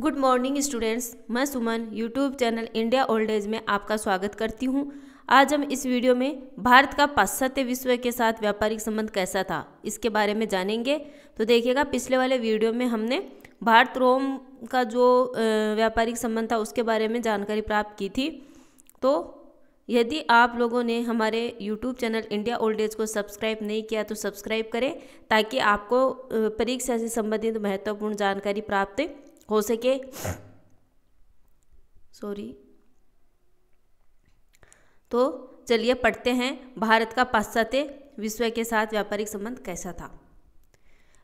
good morning students मैं Suman YouTube channel India old age में आपका स्वागत करती हूँ आज हम इस वीडियो में भारत का पाश्चात्य विश्व के साथ व्यापारिक संबंध कैसा था इसके बारे में जानेंगे तो देखिएगा पिछले वाले वीडियो में हमने भारत रोम का जो व्यापारिक संबंध था उसके बारे में जानकारी प्राप्त की थी तो यदि आप लोगों ने हमारे YouTube channel India old age को सब्सक्राइब नहीं किया तो सब्सक्राइब करें ताकि आपको परीक्षा से संबंधित महत्वपूर्ण जानकारी प्राप्त हो सके सॉरी तो चलिए पढ़ते हैं भारत का पाश्चात्य विश्व के साथ व्यापारिक संबंध कैसा था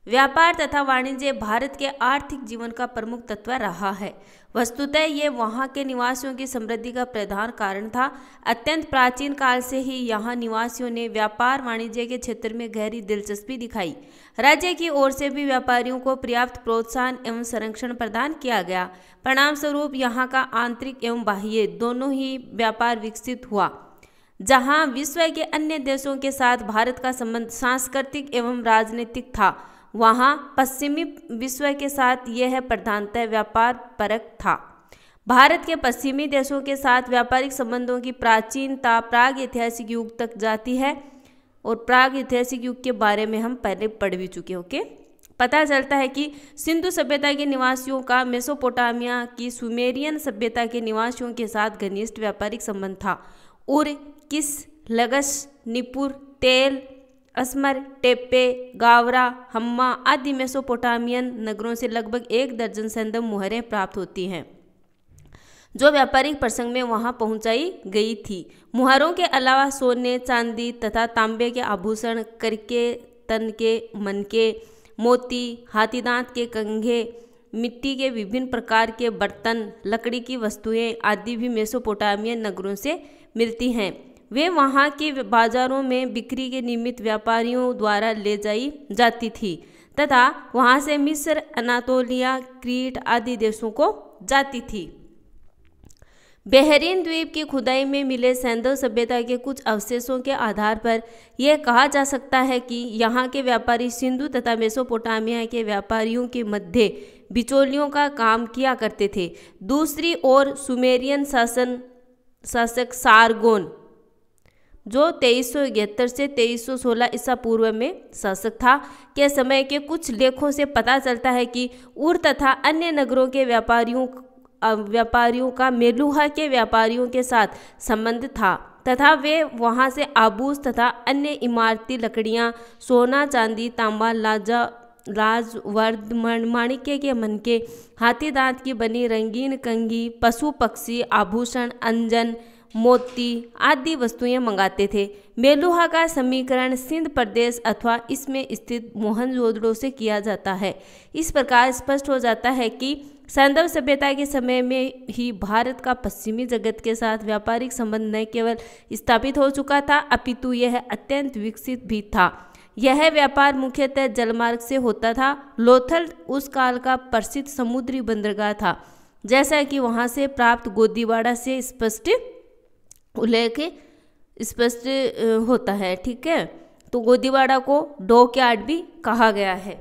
व्यापार तथा वाणिज्य भारत के आर्थिक जीवन का प्रमुख तत्व रहा है वस्तुतः ये वहाँ के निवासियों की समृद्धि का प्रधान कारण था अत्यंत प्राचीन काल से ही यहाँ निवासियों ने व्यापार वाणिज्य के क्षेत्र में गहरी दिलचस्पी दिखाई राज्य की ओर से भी व्यापारियों को पर्याप्त प्रोत्साहन एवं संरक्षण प्रदान किया गया परिणाम स्वरूप यहाँ का आंतरिक एवं बाह्य दोनों ही व्यापार विकसित हुआ जहाँ विश्व के अन्य देशों के साथ भारत का संबंध सांस्कृतिक एवं राजनीतिक था वहाँ पश्चिमी विश्व के साथ यह प्रधानतः व्यापार परक था भारत के पश्चिमी देशों के साथ व्यापारिक संबंधों की प्राचीनता प्राग ऐतिहासिक युग तक जाती है और प्राग ऐतिहासिक युग के बारे में हम पहले पढ़ भी चुके ओके पता चलता है कि सिंधु सभ्यता के निवासियों का मेसोपोटामिया की सुमेरियन सभ्यता के निवासियों के साथ घनिष्ठ व्यापारिक संबंध था उर किस लगस निपुर तेल असमर टेप्पे गावरा हम्मा आदि मेसोपोटामियन नगरों से लगभग एक दर्जन संदम मुहरें प्राप्त होती हैं जो व्यापारिक प्रसंग में वहां पहुंचाई गई थी मुहरों के अलावा सोने चांदी तथा तांबे के आभूषण करके तन के मन के मोती हाथी दांत के कंघे मिट्टी के विभिन्न प्रकार के बर्तन लकड़ी की वस्तुएं आदि भी मेसोपोटामियन नगरों से मिलती हैं वे वहाँ के बाजारों में बिक्री के निमित्त व्यापारियों द्वारा ले जाई जाती थी तथा वहाँ से मिस्र अनातोलिया क्रीट आदि देशों को जाती थी बेहरीन द्वीप की खुदाई में मिले सैंदव सभ्यता के कुछ अवशेषों के आधार पर यह कहा जा सकता है कि यहाँ के व्यापारी सिंधु तथा मेसोपोटामिया के व्यापारियों के मध्य बिचौलियों का काम किया करते थे दूसरी ओर सुमेरियन शासन शासक सारगोन जो तेईस से तेईस सौ ईसा पूर्व में शासक था के समय के कुछ लेखों से पता चलता है कि उर तथा अन्य नगरों के व्यापारियों व्यापारियों का मेलुहा के व्यापारियों के साथ संबंध था तथा वे वहाँ से आबूस तथा अन्य इमारती लकड़ियाँ सोना चांदी तांबा लाजा राजवर्धमण माणिक्य के मन के हाथी दांत की बनी रंगीन कंगी पशु पक्षी आभूषण अंजन मोती आदि वस्तुएं मंगाते थे मेलुहा का समीकरण सिंध प्रदेश अथवा इसमें स्थित मोहनजोदड़ो से किया जाता है इस प्रकार स्पष्ट हो जाता है कि सांदव सभ्यता के समय में ही भारत का पश्चिमी जगत के साथ व्यापारिक संबंध न केवल स्थापित हो चुका था अपितु यह अत्यंत विकसित भी था यह व्यापार मुख्यतः जलमार्ग से होता था लोथल उस काल का प्रसिद्ध समुद्री बंदरगाह था जैसा कि वहाँ से प्राप्त गोदीवाड़ा से स्पष्ट उल्लेख स्पष्ट होता है ठीक है तो गोदीवाड़ा को डॉक यार्ड भी कहा गया है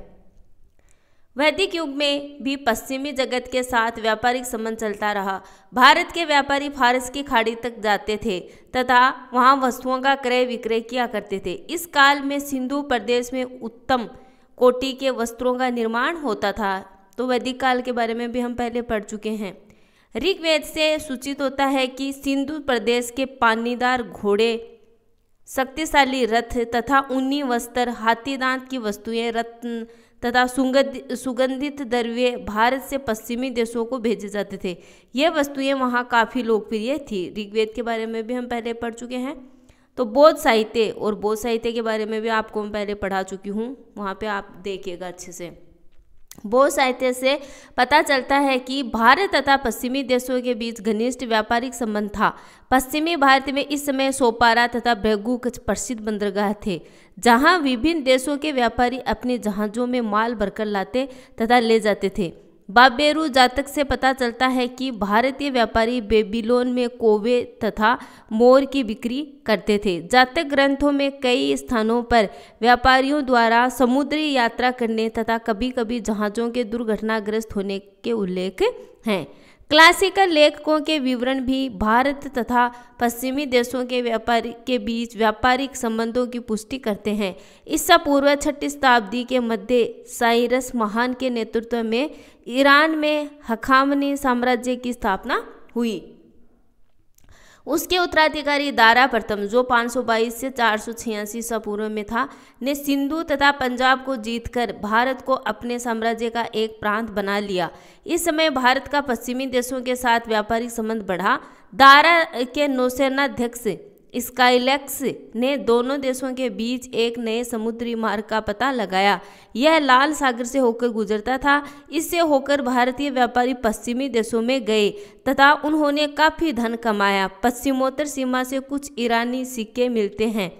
वैदिक युग में भी पश्चिमी जगत के साथ व्यापारिक संबंध चलता रहा भारत के व्यापारी फारस की खाड़ी तक जाते थे तथा वहाँ वस्तुओं का क्रय विक्रय किया करते थे इस काल में सिंधु प्रदेश में उत्तम कोटि के वस्त्रों का निर्माण होता था तो वैदिक काल के बारे में भी हम पहले पढ़ चुके हैं ऋग्वेद से सूचित होता है कि सिंधु प्रदेश के पानीदार घोड़े शक्तिशाली रथ तथा ऊनी वस्त्र हाथी दांत की वस्तुएं रत्न तथा सुगंधित द्रव्य भारत से पश्चिमी देशों को भेजे जाते थे ये वस्तुएं वहाँ काफ़ी लोकप्रिय थी ऋग्वेद के बारे में भी हम पहले पढ़ चुके हैं तो बौद्ध साहित्य और बौद्ध साहित्य के बारे में भी आपको मैं पहले पढ़ा चुकी हूँ वहाँ पे आप देखिएगा अच्छे से बोध साहित्य से पता चलता है कि भारत तथा पश्चिमी देशों के बीच घनिष्ठ व्यापारिक संबंध था पश्चिमी भारत में इस समय सोपारा तथा कुछ प्रसिद्ध बंदरगाह थे जहां विभिन्न देशों के व्यापारी अपने जहाज़ों में माल भरकर लाते तथा ले जाते थे बाबेरू जातक से पता चलता है कि भारतीय व्यापारी बेबीलोन में कोवे तथा मोर की बिक्री करते थे जातक ग्रंथों में कई स्थानों पर व्यापारियों द्वारा समुद्री यात्रा करने तथा कभी कभी जहाज़ों के दुर्घटनाग्रस्त होने के उल्लेख हैं क्लासिकल लेखकों के विवरण भी भारत तथा पश्चिमी देशों के व्यापारी के बीच व्यापारिक संबंधों की पुष्टि करते हैं इससे पूर्व छठी शताब्दी के मध्य साइरस महान के नेतृत्व में ईरान में हखामनी साम्राज्य की स्थापना हुई उसके उत्तराधिकारी दारा प्रथम जो 522 से चार सौ छियासी पूर्व में था ने सिंधु तथा पंजाब को जीतकर भारत को अपने साम्राज्य का एक प्रांत बना लिया इस समय भारत का पश्चिमी देशों के साथ व्यापारिक संबंध बढ़ा दारा के नौसेना अध्यक्ष स्काईलैक्स ने दोनों देशों के बीच एक नए समुद्री मार्ग का पता लगाया यह लाल सागर से होकर गुजरता था इससे होकर भारतीय व्यापारी पश्चिमी देशों में गए तथा उन्होंने काफ़ी धन कमाया पश्चिमोत्तर सीमा से कुछ ईरानी सिक्के मिलते हैं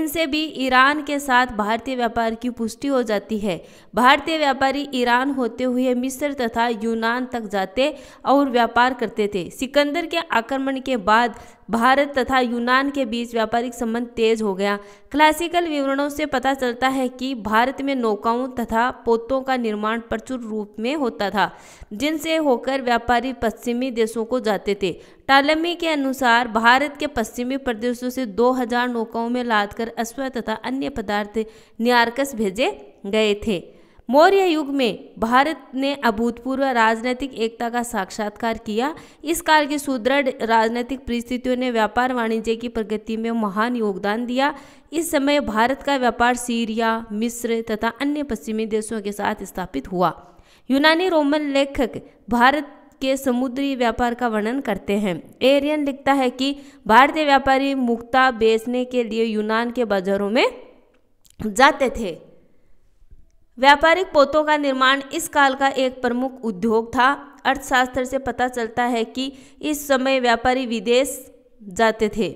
इनसे भी ईरान के साथ भारतीय व्यापार की पुष्टि हो जाती है भारतीय व्यापारी ईरान होते हुए मिस्र तथा यूनान तक जाते और व्यापार करते थे सिकंदर के आक्रमण के बाद भारत तथा यूनान के बीच व्यापारिक संबंध तेज हो गया क्लासिकल विवरणों से पता चलता है कि भारत में नौकाओं तथा पोतों का निर्माण प्रचुर रूप में होता था जिनसे होकर व्यापारी पश्चिमी देशों को जाते थे टालमी के अनुसार भारत के पश्चिमी प्रदेशों से 2000 नौकाओं में कर अश्व तथा अन्य पदार्थ नियारकस भेजे गए थे मौर्य युग में भारत ने अभूतपूर्व राजनीतिक एकता का साक्षात्कार किया इस काल की सुदृढ़ राजनीतिक परिस्थितियों ने व्यापार वाणिज्य की प्रगति में महान योगदान दिया इस समय भारत का व्यापार सीरिया मिस्र तथा अन्य पश्चिमी देशों के साथ स्थापित हुआ यूनानी रोमन लेखक भारत के समुद्री व्यापार का वर्णन करते हैं एरियन लिखता है कि भारतीय व्यापारी मुक्ता बेचने के लिए यूनान के बाजारों में जाते थे व्यापारिक पोतों का निर्माण इस काल का एक प्रमुख उद्योग था अर्थशास्त्र से पता चलता है कि इस समय व्यापारी विदेश जाते थे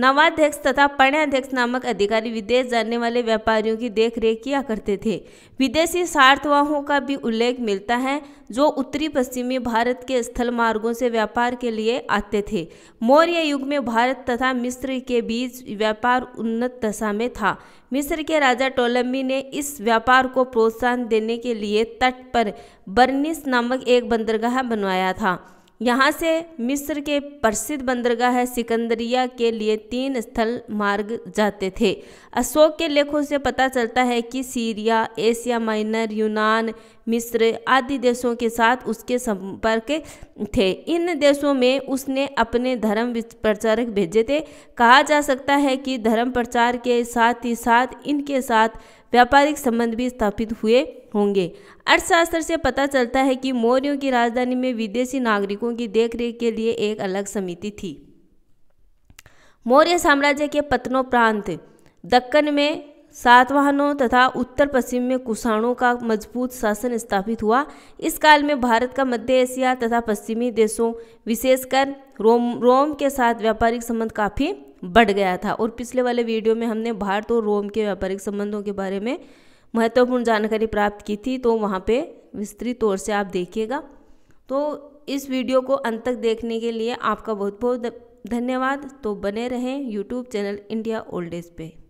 नवाध्यक्ष तथा पर्णाध्यक्ष नामक अधिकारी विदेश जाने वाले व्यापारियों की देखरेख किया करते थे विदेशी सार्थवाहों का भी उल्लेख मिलता है जो उत्तरी पश्चिमी भारत के स्थल मार्गों से व्यापार के लिए आते थे मौर्य युग में भारत तथा मिस्र के बीच व्यापार उन्नत दशा में था मिस्र के राजा टोलमी ने इस व्यापार को प्रोत्साहन देने के लिए तट पर बर्निस नामक एक बंदरगाह बनवाया था यहाँ से मिस्र के प्रसिद्ध बंदरगाह सिकंदरिया के लिए तीन स्थल मार्ग जाते थे अशोक के लेखों से पता चलता है कि सीरिया एशिया माइनर यूनान मिस्र आदि देशों के साथ उसके संपर्क थे इन देशों में उसने अपने धर्म प्रचारक भेजे थे कहा जा सकता है कि धर्म प्रचार के साथ ही साथ इनके साथ व्यापारिक संबंध भी स्थापित हुए होंगे अर्थशास्त्र से पता चलता है कि मौर्यों की राजधानी में विदेशी नागरिकों की देखरेख के लिए एक अलग समिति थी मौर्य साम्राज्य के प्रांत दक्कन में सातवाहनों तथा उत्तर पश्चिम में कुषाणों का मजबूत शासन स्थापित हुआ इस काल में भारत का मध्य एशिया तथा पश्चिमी देशों विशेषकर रोम रोम के साथ व्यापारिक संबंध काफ़ी बढ़ गया था और पिछले वाले वीडियो में हमने भारत और रोम के व्यापारिक संबंधों के बारे में महत्वपूर्ण जानकारी प्राप्त की थी तो वहाँ पर विस्तृत तौर से आप देखिएगा तो इस वीडियो को अंत तक देखने के लिए आपका बहुत बहुत धन्यवाद तो बने रहें YouTube channel India old age पे